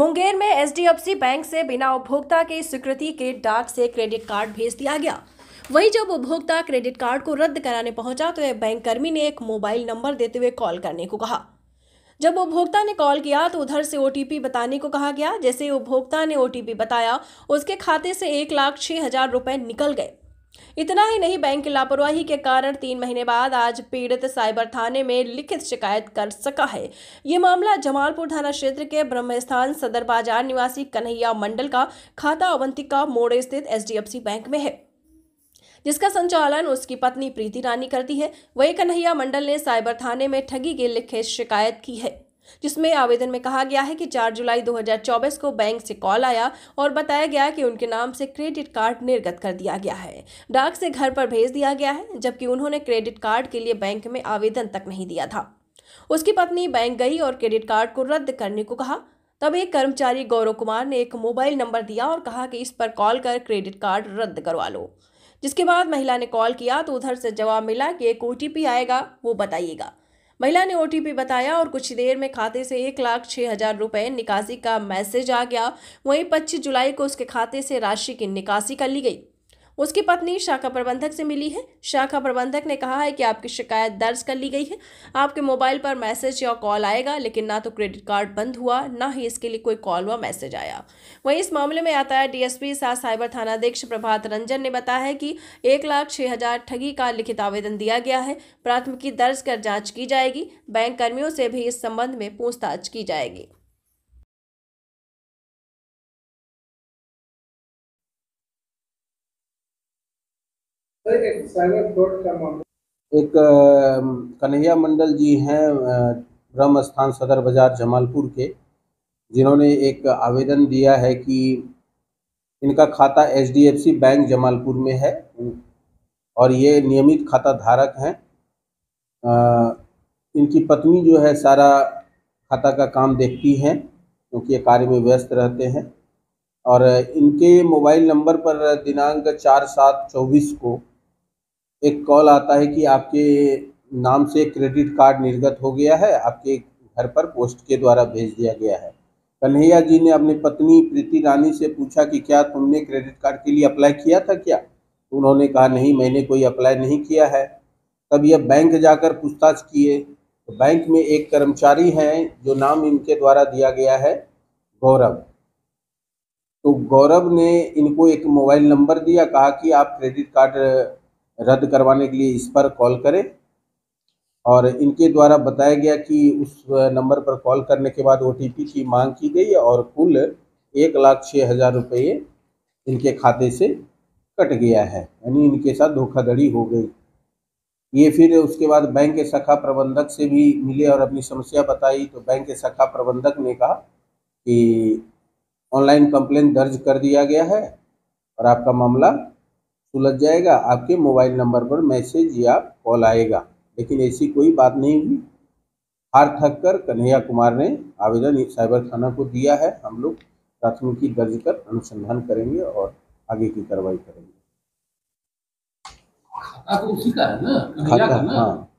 मुंगेर में HDFC bank से बिना उपभोक्ता के स्वीकृति के डाक से क्रेडिट कार्ड भेज दिया गया वहीं जब उपभोक्ता क्रेडिट कार्ड को रद्द कराने पहुंचा तो बैंक कर्मी ने एक मोबाइल नंबर देते हुए कॉल करने को कहा जब उपभोक्ता ने कॉल किया तो उधर से ओ बताने को कहा गया जैसे उपभोक्ता ने ओ बताया उसके खाते से एक लाख छह हजार रुपये निकल गए इतना ही नहीं बैंक की लापरवाही के कारण तीन महीने बाद आज पीड़ित साइबर थाने में लिखित शिकायत कर सका है ये मामला जमालपुर थाना क्षेत्र के ब्रह्मस्थान सदर बाजार निवासी कन्हैया मंडल का खाता अवंतिका मोड़ स्थित एचडीएफसी बैंक में है जिसका संचालन उसकी पत्नी प्रीति रानी करती है वही कन्हैया मंडल ने साइबर थाने में ठगी की लिखित शिकायत की है जिसमें आवेदन में कहा गया है कि 4 जुलाई 2024 को बैंक से कॉल आया और बताया गया कि उनके नाम से क्रेडिट कार्ड निर्गत कर दिया गया है डाक से घर पर भेज दिया गया है जबकि उन्होंने क्रेडिट कार्ड के लिए बैंक में आवेदन तक नहीं दिया था उसकी पत्नी बैंक गई और क्रेडिट कार्ड को रद्द करने को कहा तब एक कर्मचारी गौरव कुमार ने एक मोबाइल नंबर दिया और कहा कि इस पर कॉल कर क्रेडिट कार्ड रद्द करवा लो जिसके बाद महिला ने कॉल किया तो उधर से जवाब मिला कि एक ओ आएगा वो बताइएगा महिला ने ओटीपी बताया और कुछ देर में खाते से एक लाख छः हज़ार रुपये निकासी का मैसेज आ गया वहीं पच्चीस जुलाई को उसके खाते से राशि की निकासी कर ली गई उसकी पत्नी शाखा प्रबंधक से मिली है शाखा प्रबंधक ने कहा है कि आपकी शिकायत दर्ज कर ली गई है आपके मोबाइल पर मैसेज या कॉल आएगा लेकिन ना तो क्रेडिट कार्ड बंद हुआ ना ही इसके लिए कोई कॉल व मैसेज आया वहीं इस मामले में आता है डीएसपी सा साइबर थानाध्यक्ष प्रभात रंजन ने बताया है कि एक लाख छः हजार ठगी का लिखित आवेदन दिया गया है प्राथमिकी दर्ज कर जाँच की जाएगी बैंक कर्मियों से भी इस संबंध में पूछताछ की जाएगी एक एक कन्हैया मंडल जी हैं ब्रह्म स्थान सदर बाजार जमालपुर के जिन्होंने एक आवेदन दिया है कि इनका खाता एचडीएफसी बैंक जमालपुर में है और ये नियमित खाता धारक हैं इनकी पत्नी जो है सारा खाता का काम देखती हैं क्योंकि ये कार्य में व्यस्त रहते हैं और इनके मोबाइल नंबर पर दिनांक चार सात चौबीस को एक कॉल आता है कि आपके नाम से क्रेडिट कार्ड निर्गत हो गया है आपके घर पर पोस्ट के द्वारा भेज दिया गया है कन्हैया जी ने अपनी पत्नी प्रीति रानी से पूछा कि क्या तुमने क्रेडिट कार्ड के लिए अप्लाई किया था क्या उन्होंने कहा नहीं मैंने कोई अप्लाई नहीं किया है तब यह बैंक जाकर पूछताछ किए तो बैंक में एक कर्मचारी हैं जो नाम इनके द्वारा दिया गया है गौरव तो गौरव ने इनको एक मोबाइल नंबर दिया कहा कि आप क्रेडिट कार्ड रद्द करवाने के लिए इस पर कॉल करें और इनके द्वारा बताया गया कि उस नंबर पर कॉल करने के बाद ओ की मांग की गई और कुल एक लाख छः हज़ार रुपये इनके खाते से कट गया है यानी इनके साथ धोखाधड़ी हो गई ये फिर उसके बाद बैंक के शाखा प्रबंधक से भी मिले और अपनी समस्या बताई तो बैंक के शाखा प्रबंधक ने कहा कि ऑनलाइन कंप्लेंट दर्ज कर दिया गया है और आपका मामला सुलझ जाएगा आपके मोबाइल नंबर पर मैसेज या कॉल आएगा लेकिन ऐसी कोई बात नहीं हुई हार थक कर कन्हैया कुमार ने आवेदन साइबर थाना को दिया है हम लोग प्राथमिकी दर्ज कर अनुसंधान करेंगे और आगे की कार्रवाई करेंगे खाता तो उसी का है ना खाता हाँ